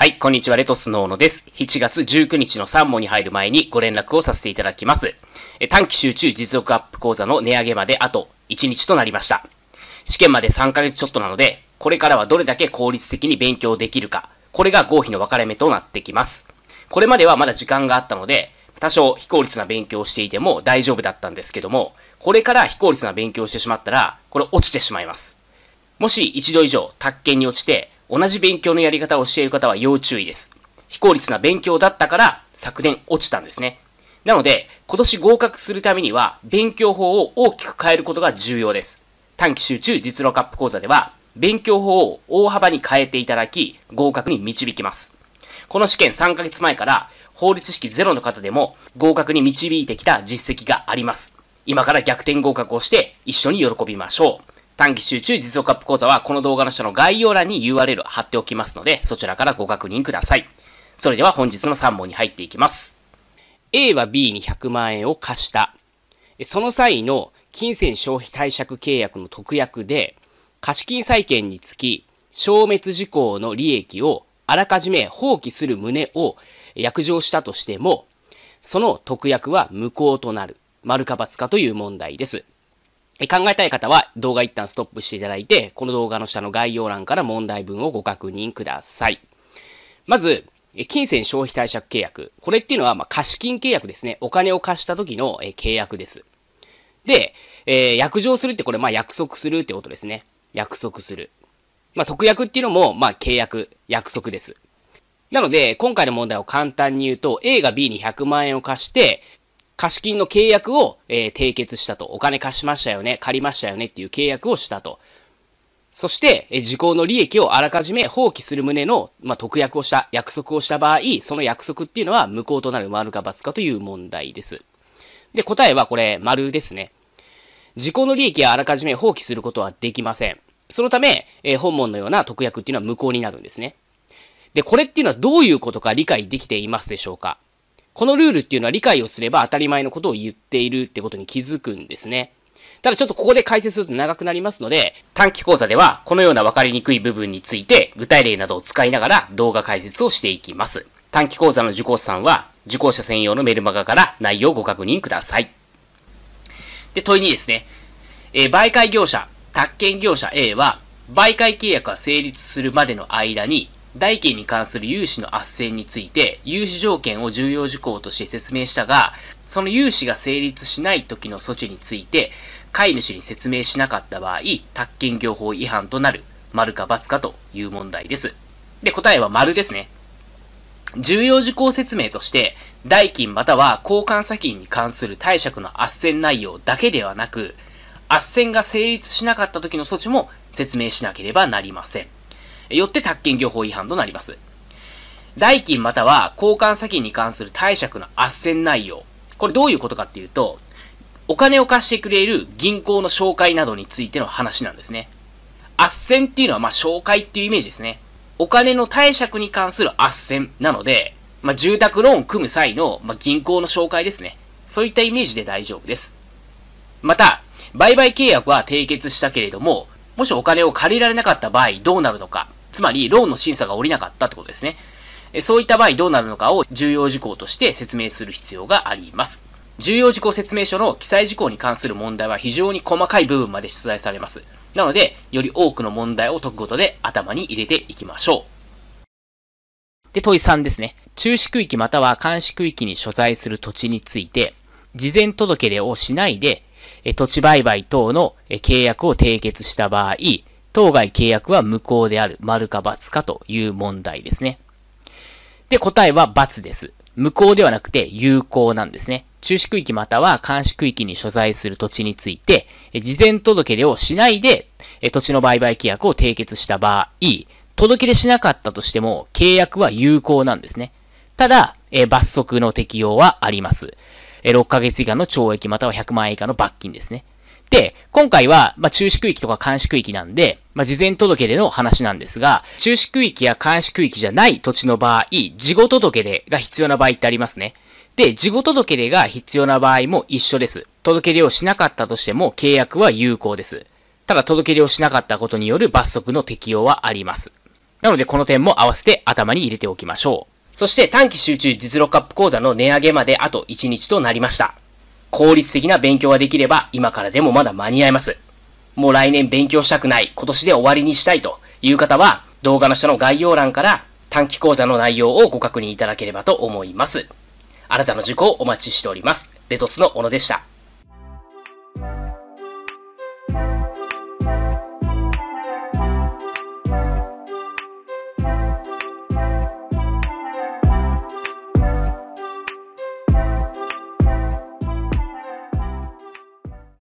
はい、こんにちは、レトスノーノです。7月19日の3問に入る前にご連絡をさせていただきます。短期集中実力アップ講座の値上げまであと1日となりました。試験まで3ヶ月ちょっとなので、これからはどれだけ効率的に勉強できるか、これが合否の分かれ目となってきます。これまではまだ時間があったので、多少非効率な勉強をしていても大丈夫だったんですけども、これから非効率な勉強をしてしまったら、これ落ちてしまいます。もし一度以上、宅建に落ちて、同じ勉強のやり方を教える方は要注意です。非効率な勉強だったから昨年落ちたんですね。なので、今年合格するためには、勉強法を大きく変えることが重要です。短期集中実力アップ講座では、勉強法を大幅に変えていただき、合格に導きます。この試験3ヶ月前から、法律式ゼロの方でも合格に導いてきた実績があります。今から逆転合格をして、一緒に喜びましょう。短期集中実続アップ講座はこの動画の下の概要欄に URL 貼っておきますので、そちらからご確認ください。それでは本日の3問に入っていきます。A は B に100万円を貸した。その際の金銭消費貸借契約の特約で、貸金債権につき、消滅事項の利益をあらかじめ放棄する旨を約定したとしても、その特約は無効となる。丸か×かという問題です。考えたい方は動画一旦ストップしていただいて、この動画の下の概要欄から問題文をご確認ください。まず、金銭消費貸借契約。これっていうのは、ま貸金契約ですね。お金を貸した時の契約です。で、えー、約定するってこれ、ま約束するってことですね。約束する。まあ、特約っていうのも、ま契約、約束です。なので、今回の問題を簡単に言うと、A が B に100万円を貸して、貸金の契約を、えー、締結したと。お金貸しましたよね、借りましたよねっていう契約をしたと。そして、えー、時効の利益をあらかじめ放棄する旨の、まあ、特約をした、約束をした場合、その約束っていうのは無効となる丸か×かという問題です。で、答えはこれ、丸ですね。時効の利益をあらかじめ放棄することはできません。そのため、えー、本文のような特約っていうのは無効になるんですね。で、これっていうのはどういうことか理解できていますでしょうかこのルールっていうのは理解をすれば当たり前のことを言っているってことに気づくんですね。ただちょっとここで解説すると長くなりますので、短期講座ではこのような分かりにくい部分について具体例などを使いながら動画解説をしていきます。短期講座の受講者さんは受講者専用のメルマガから内容をご確認ください。で、問いにですね、えー、媒介業者、宅建業者 A は、媒介契約が成立するまでの間に、代金に関する融資の斡旋について、融資条件を重要事項として説明したが、その融資が成立しない時の措置について、飼い主に説明しなかった場合、宅建業法違反となる、丸か×かという問題です。で、答えは丸ですね。重要事項説明として、代金または交換先金に関する貸借の斡旋内容だけではなく、斡旋が成立しなかった時の措置も説明しなければなりません。よって宅建業法違反となります。代金または交換先に関する貸借の斡旋内容。これどういうことかっていうと、お金を貸してくれる銀行の紹介などについての話なんですね。斡旋っていうのはまあ紹介っていうイメージですね。お金の貸借に関する斡旋なので、まあ、住宅ローン組む際の、まあ、銀行の紹介ですね。そういったイメージで大丈夫です。また、売買契約は締結したけれども、もしお金を借りられなかった場合どうなるのか。つまりローンの審査が下りなかったってことですね。そういった場合どうなるのかを重要事項として説明する必要があります。重要事項説明書の記載事項に関する問題は非常に細かい部分まで出題されます。なので、より多くの問題を解くことで頭に入れていきましょう。で、問い3ですね。中止区域または監視区域に所在する土地について、事前届出をしないで、土地売買等の契約を締結した場合、当該契約は無効である、丸か×かという問題ですね。で、答えは×です。無効ではなくて有効なんですね。中止区域または監視区域に所在する土地について、事前届出をしないで、土地の売買契約を締結した場合、届出しなかったとしても契約は有効なんですね。ただ、罰則の適用はあります。6ヶ月以下の懲役または100万円以下の罰金ですね。で、今回は、まあ、中止区域とか監視区域なんで、まあ、事前届での話なんですが、中止区域や監視区域じゃない土地の場合、事後届出が必要な場合ってありますね。で、事後届出が必要な場合も一緒です。届け出をしなかったとしても契約は有効です。ただ届け出をしなかったことによる罰則の適用はあります。なのでこの点も合わせて頭に入れておきましょう。そして短期集中実力アップ講座の値上げまであと1日となりました。効率的な勉強ができれば今からでもまだ間に合います。もう来年勉強したくない、今年で終わりにしたいという方は動画の下の概要欄から短期講座の内容をご確認いただければと思います。あなたの受講をお待ちしております。レトスの小野でした。